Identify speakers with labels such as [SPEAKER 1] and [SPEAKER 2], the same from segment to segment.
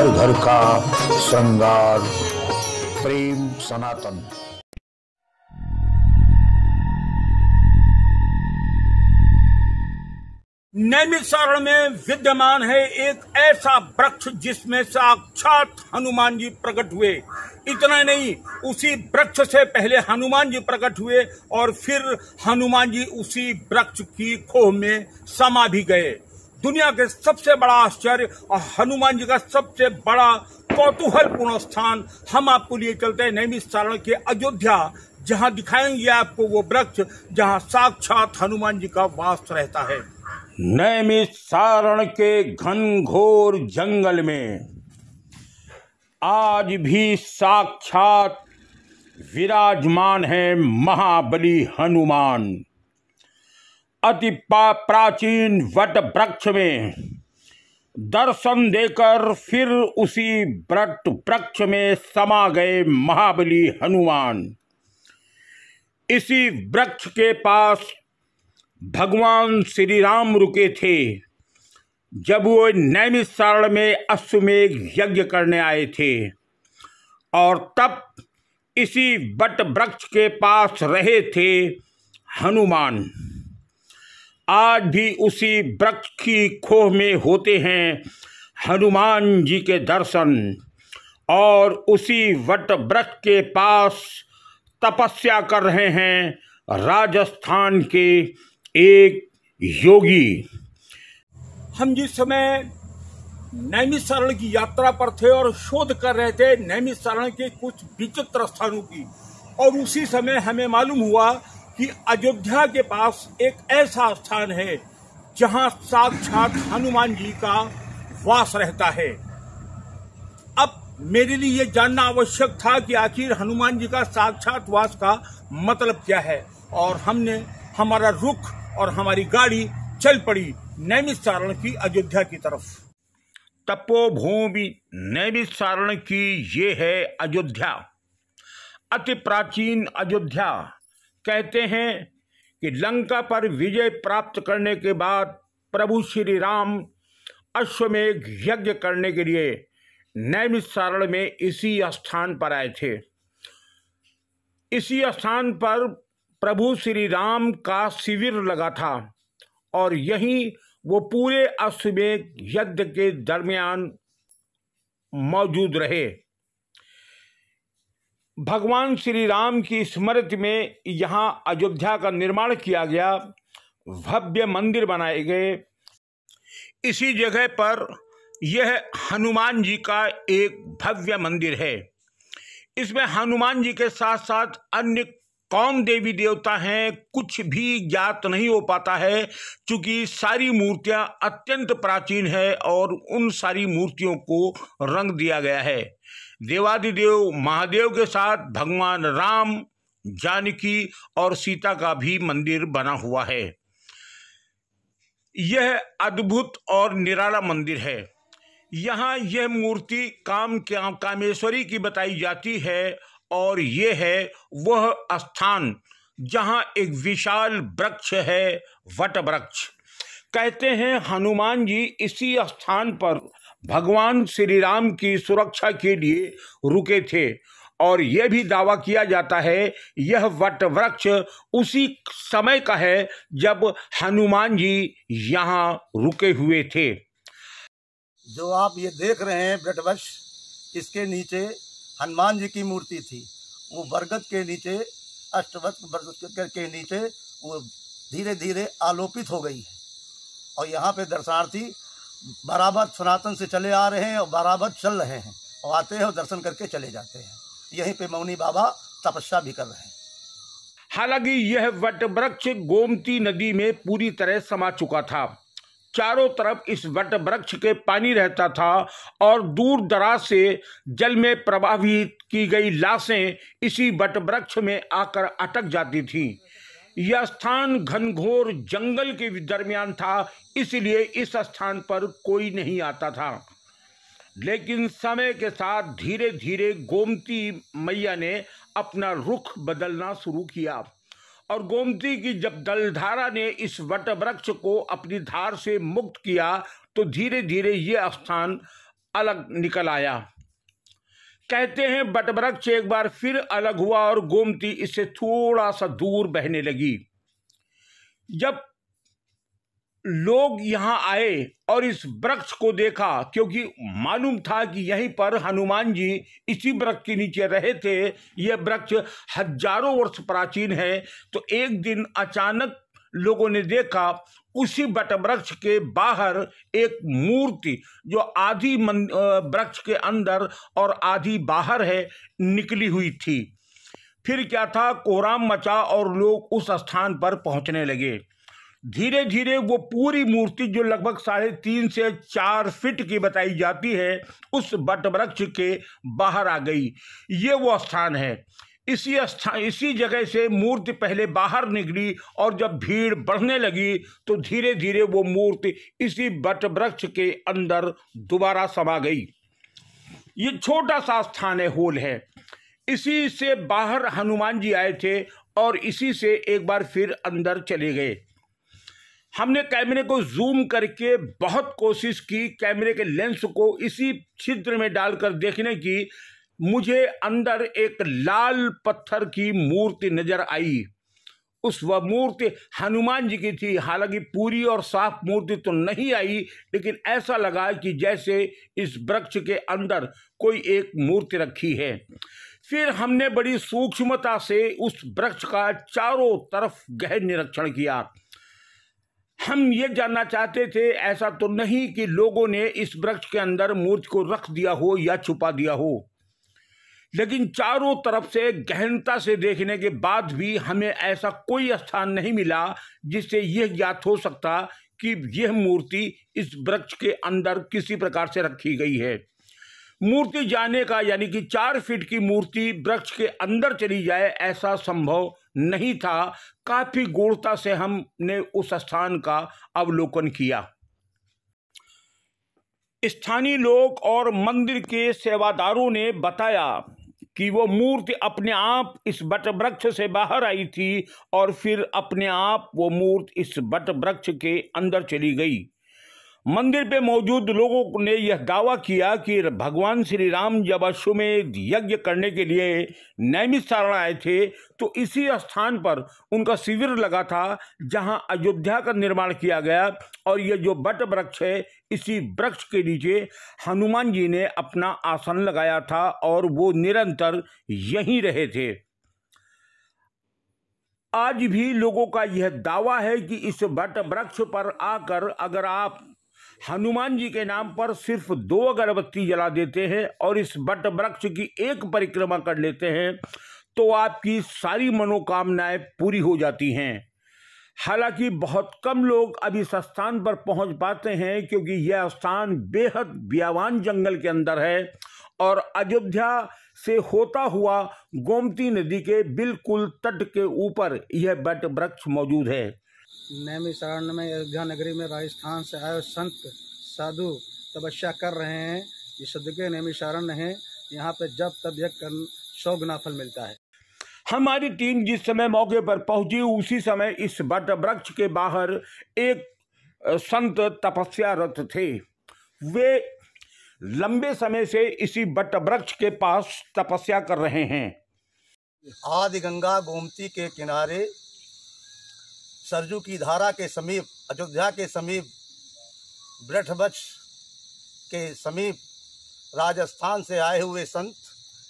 [SPEAKER 1] घर घर का श्रृंगार प्रेम सनातन नैमित सारण में विद्यमान है एक ऐसा वृक्ष जिसमें साक्षात हनुमान जी प्रकट हुए इतना नहीं उसी वृक्ष से पहले हनुमान जी प्रकट हुए और फिर हनुमान जी उसी वृक्ष की खोह में समा भी गए दुनिया के सबसे बड़ा आश्चर्य और हनुमान जी का सबसे बड़ा कौतूहलपूर्ण स्थान हम आपको लिए चलते हैं नैमित सारण के अयोध्या जहां दिखाएंगे आपको वो वृक्ष जहाँ साक्षात हनुमान जी का वास रहता है नैमित सारण के घनघोर जंगल में आज भी साक्षात विराजमान है महाबली हनुमान अति प्राचीन वट वृक्ष में दर्शन देकर फिर उसी वट वृक्ष में समा गए महाबली हनुमान इसी वृक्ष के पास भगवान श्री राम रुके थे जब वो नैमित शरण में अश्वमेघ यज्ञ करने आए थे और तब इसी वट वृक्ष के पास रहे थे हनुमान आज भी उसी वृक्ष की खोह में होते हैं हनुमान जी के दर्शन और उसी वट वृक्ष के पास तपस्या कर रहे हैं राजस्थान के एक योगी हम जिस समय नैमित शरण की यात्रा पर थे और शोध कर रहे थे नैमी शरण के कुछ विचित्र स्थानों की और उसी समय हमें मालूम हुआ कि अयोध्या के पास एक ऐसा स्थान है जहां साक्षात हनुमान जी का वास रहता है अब मेरे लिए ये जानना आवश्यक था कि आखिर हनुमान जी का साक्षात वास का मतलब क्या है और हमने हमारा रुख और हमारी गाड़ी चल पड़ी नैमित सारण की अयोध्या की तरफ तपोभूमि नैमित सारण की ये है अयोध्या अति प्राचीन अयोध्या कहते हैं कि लंका पर विजय प्राप्त करने के बाद प्रभु श्री राम अश्वमेघ यज्ञ करने के लिए नैमित सारण में इसी स्थान पर आए थे इसी स्थान पर प्रभु श्री राम का शिविर लगा था और यहीं वो पूरे अश्वमेघ यज्ञ के दरमियान मौजूद रहे भगवान श्री राम की स्मृति में यहाँ अयोध्या का निर्माण किया गया भव्य मंदिर बनाए गए इसी जगह पर यह हनुमान जी का एक भव्य मंदिर है इसमें हनुमान जी के साथ साथ अन्य कौन देवी देवता हैं कुछ भी ज्ञात नहीं हो पाता है क्योंकि सारी मूर्तियां अत्यंत प्राचीन है और उन सारी मूर्तियों को रंग दिया गया है देवादिदेव महादेव के साथ भगवान राम जानकी और सीता का भी मंदिर बना हुआ है यह अद्भुत और निराला मंदिर है यहाँ यह मूर्ति काम कामेश्वरी की बताई जाती है और ये है वह स्थान जहाँ एक विशाल वृक्ष है वट वृक्ष कहते हैं हनुमान जी इसी स्थान पर भगवान श्री राम की सुरक्षा के लिए रुके थे और यह भी दावा किया जाता है यह वट वृक्ष उसी समय का है जब हनुमान जी यहाँ रुके हुए थे
[SPEAKER 2] जो आप ये देख रहे हैं वटवृक्ष इसके नीचे हनुमान जी की मूर्ति थी वो बरगद के नीचे अष्टवत के नीचे वो धीरे धीरे आलोपित हो गई है और यहाँ पे दर्शार्थी बराबर सनातन से चले आ रहे हैं और बराबर चल रहे हैं और आते हैं और दर्शन करके चले जाते हैं यहीं पे मौनी बाबा तपस्या भी
[SPEAKER 1] कर रहे हैं हालांकि यह वट वृक्ष गोमती नदी में पूरी तरह समा चुका था चारों तरफ इस वट वृक्ष के पानी रहता था और दूर दराज से जल में प्रभावित की गई लाशें इसी वट वृक्ष में आकर अटक जाती थीं यह स्थान घनघोर जंगल के दरमियान था इसलिए इस स्थान पर कोई नहीं आता था लेकिन समय के साथ धीरे धीरे गोमती मैया ने अपना रुख बदलना शुरू किया और गोमती की जब दलधारा ने इस वट वृक्ष को अपनी धार से मुक्त किया तो धीरे धीरे ये स्थान अलग निकल आया कहते हैं बटवृक्ष एक बार फिर अलग हुआ और गोमती इससे थोड़ा सा दूर बहने लगी जब लोग यहाँ आए और इस वृक्ष को देखा क्योंकि मालूम था कि यहीं पर हनुमान जी इसी वृक्ष के नीचे रहे थे यह वृक्ष हजारों वर्ष प्राचीन है तो एक दिन अचानक लोगों ने देखा उसी वटवृक्ष के बाहर एक मूर्ति जो आधी वृक्ष के अंदर और आधी बाहर है निकली हुई थी फिर क्या था कोहराम मचा और लोग उस स्थान पर पहुंचने लगे धीरे धीरे वो पूरी मूर्ति जो लगभग साढ़े तीन से चार फिट की बताई जाती है उस वटवृक्ष के बाहर आ गई ये वो स्थान है इसी स्थान इसी जगह से मूर्ति पहले बाहर निकली और जब भीड़ बढ़ने लगी तो धीरे धीरे वो मूर्ति इसी बट वृक्ष के अंदर दोबारा समा गई ये छोटा सा स्थान है होल है इसी से बाहर हनुमान जी आए थे और इसी से एक बार फिर अंदर चले गए हमने कैमरे को जूम करके बहुत कोशिश की कैमरे के लेंस को इसी छिद्र में डालकर देखने की मुझे अंदर एक लाल पत्थर की मूर्ति नजर आई उस वह मूर्ति हनुमान जी की थी हालांकि पूरी और साफ मूर्ति तो नहीं आई लेकिन ऐसा लगा कि जैसे इस वृक्ष के अंदर कोई एक मूर्ति रखी है फिर हमने बड़ी सूक्ष्मता से उस वृक्ष का चारों तरफ गहन निरीक्षण किया हम ये जानना चाहते थे ऐसा तो नहीं कि लोगों ने इस वृक्ष के अंदर मूर्ति को रख दिया हो या छुपा दिया हो लेकिन चारों तरफ से गहनता से देखने के बाद भी हमें ऐसा कोई स्थान नहीं मिला जिससे यह ज्ञात हो सकता कि यह मूर्ति इस वृक्ष के अंदर किसी प्रकार से रखी गई है मूर्ति जाने का यानी कि चार फीट की मूर्ति वृक्ष के अंदर चली जाए ऐसा संभव नहीं था काफी गूढ़ता से हमने उस स्थान का अवलोकन किया स्थानीय लोग और मंदिर के सेवादारों ने बताया कि वो मूर्ति अपने आप इस बट वृक्ष से बाहर आई थी और फिर अपने आप वो मूर्ति इस बट वृक्ष के अंदर चली गई मंदिर पे मौजूद लोगों ने यह दावा किया कि भगवान श्री राम जब अश्वमेध यज्ञ करने के लिए नैमित सारण आए थे तो इसी स्थान पर उनका शिविर लगा था जहां अयोध्या का निर्माण किया गया और यह जो बट वृक्ष है इसी वृक्ष के नीचे हनुमान जी ने अपना आसन लगाया था और वो निरंतर यहीं रहे थे आज भी लोगों का यह दावा है कि इस बट वृक्ष पर आकर अगर आप हनुमान जी के नाम पर सिर्फ दो अगरबत्ती जला देते हैं और इस बट वृक्ष की एक परिक्रमा कर लेते हैं तो आपकी सारी मनोकामनाएं पूरी हो जाती हैं हालांकि बहुत कम लोग अब इस स्थान पर पहुंच पाते हैं क्योंकि यह स्थान बेहद ब्यावान जंगल के अंदर है और अयोध्या से होता हुआ गोमती नदी के बिल्कुल तट के ऊपर यह बट वृक्ष मौजूद है
[SPEAKER 2] नैमी शरण में अयोध्या नगरी में राजस्थान से आए संत साधु तपस्या कर रहे हैं ये सदके नैमी शरण है यहाँ पे जब तब यह कर सौ गुना फल मिलता है
[SPEAKER 1] हमारी टीम जिस समय मौके पर पहुंची उसी समय इस बट वृक्ष के बाहर एक संत तपस्यारत थे वे लंबे समय से इसी बट वृक्ष के पास तपस्या कर रहे हैं
[SPEAKER 2] आदि गंगा गोमती के किनारे सरजू की धारा के समीप अयोध्या के समीप ब्रठभच के समीप राजस्थान से आए हुए संत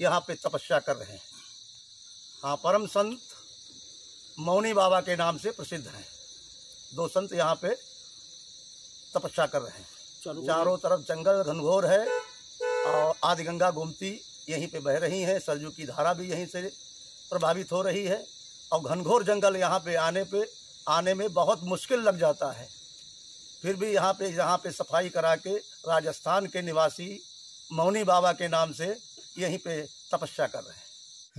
[SPEAKER 2] यहाँ पे तपस्या कर रहे हैं हाँ परम संत मौनी बाबा के नाम से प्रसिद्ध हैं दो संत यहाँ पे तपस्या कर रहे हैं चारों तरफ जंगल घनघोर है और आदि गंगा गोमती यहीं पे बह रही हैं सरजू की धारा भी यहीं से प्रभावित हो रही है और घनघोर जंगल यहाँ पे आने पे आने में बहुत मुश्किल लग जाता है फिर भी यहाँ पे यहाँ पे सफाई करा के राजस्थान के निवासी मौनी बाबा के नाम से यहीं पे तपस्या कर रहे हैं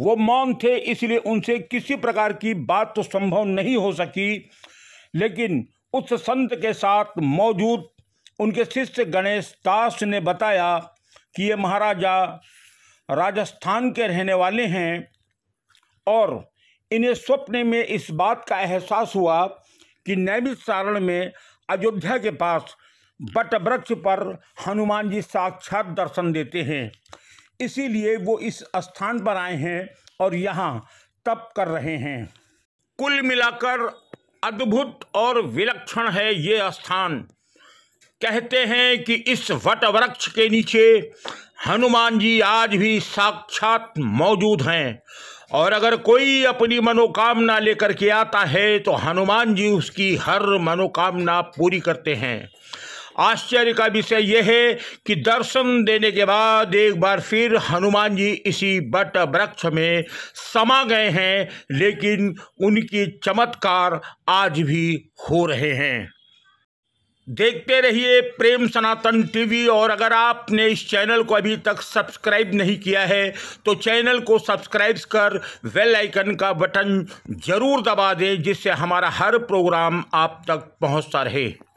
[SPEAKER 1] वो मौन थे इसलिए उनसे किसी प्रकार की बात तो संभव नहीं हो सकी लेकिन उस संत के साथ मौजूद उनके शिष्य गणेश दास ने बताया कि ये महाराजा राजस्थान के रहने वाले हैं और इन्हें स्वप्न में इस बात का एहसास हुआ कि नैमित सारण में अयोध्या के पास बट वृक्ष पर हनुमान जी साक्षात दर्शन देते हैं इसीलिए वो इस स्थान पर आए हैं और यहाँ तप कर रहे हैं कुल मिलाकर अद्भुत और विलक्षण है ये स्थान कहते हैं कि इस वट वृक्ष के नीचे हनुमान जी आज भी साक्षात मौजूद हैं और अगर कोई अपनी मनोकामना लेकर के आता है तो हनुमान जी उसकी हर मनोकामना पूरी करते हैं आश्चर्य का विषय यह है कि दर्शन देने के बाद एक बार फिर हनुमान जी इसी बट वृक्ष में समा गए हैं लेकिन उनकी चमत्कार आज भी हो रहे हैं देखते रहिए प्रेम सनातन टीवी और अगर आपने इस चैनल को अभी तक सब्सक्राइब नहीं किया है तो चैनल को सब्सक्राइब कर वेल आइकन का बटन जरूर दबा दें जिससे हमारा हर प्रोग्राम आप तक पहुंचता रहे